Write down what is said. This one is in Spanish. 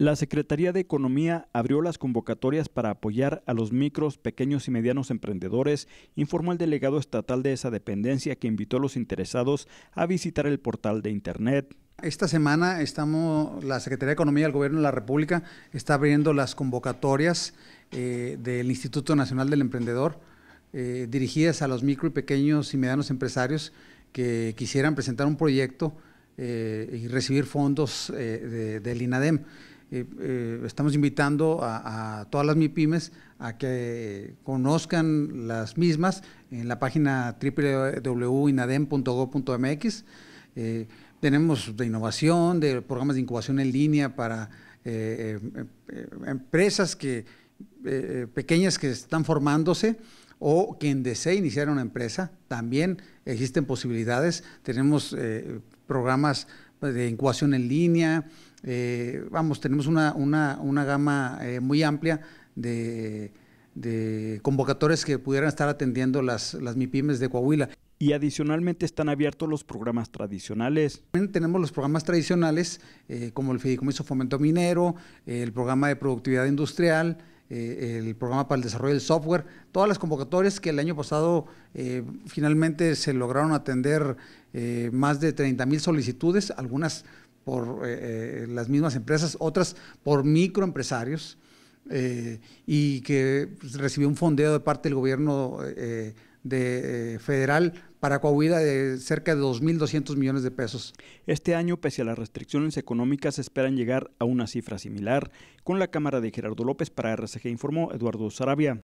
La Secretaría de Economía abrió las convocatorias para apoyar a los micros, pequeños y medianos emprendedores, informó el delegado estatal de esa dependencia que invitó a los interesados a visitar el portal de Internet. Esta semana estamos, la Secretaría de Economía del Gobierno de la República está abriendo las convocatorias eh, del Instituto Nacional del Emprendedor eh, dirigidas a los micro y pequeños y medianos empresarios que quisieran presentar un proyecto eh, y recibir fondos del INADEM. Eh, eh, estamos invitando a, todas las MIPIMES a que conozcan las mismas en la página www.inadem.gov.mx. Eh, tenemos de innovación, de programas de incubación en línea para em, empresas que, pequeñas que están formándose o quien desee iniciar una empresa. También existen posibilidades. Tenemos programas pues, de incubación en línea. Eh, vamos, tenemos una, gama eh, muy amplia de, de convocatorias que pudieran estar atendiendo las, las MIPIMES de Coahuila. Y adicionalmente están abiertos los programas tradicionales. También tenemos los programas tradicionales, eh, como el Fideicomiso Fomento Minero, el programa de productividad industrial, eh, el programa para el desarrollo del software, todas las convocatorias que el año pasado eh, finalmente se lograron atender eh, más de 30 mil solicitudes, algunas por las mismas empresas, otras por microempresarios, y que pues, recibió un fondeo de parte del gobierno de, eh, federal para Coahuila de cerca de 2.200 millones de pesos. Este año, pese a las restricciones económicas, esperan llegar a una cifra similar. Con la cámara de Gerardo López para RCG informó Eduardo Sarabia.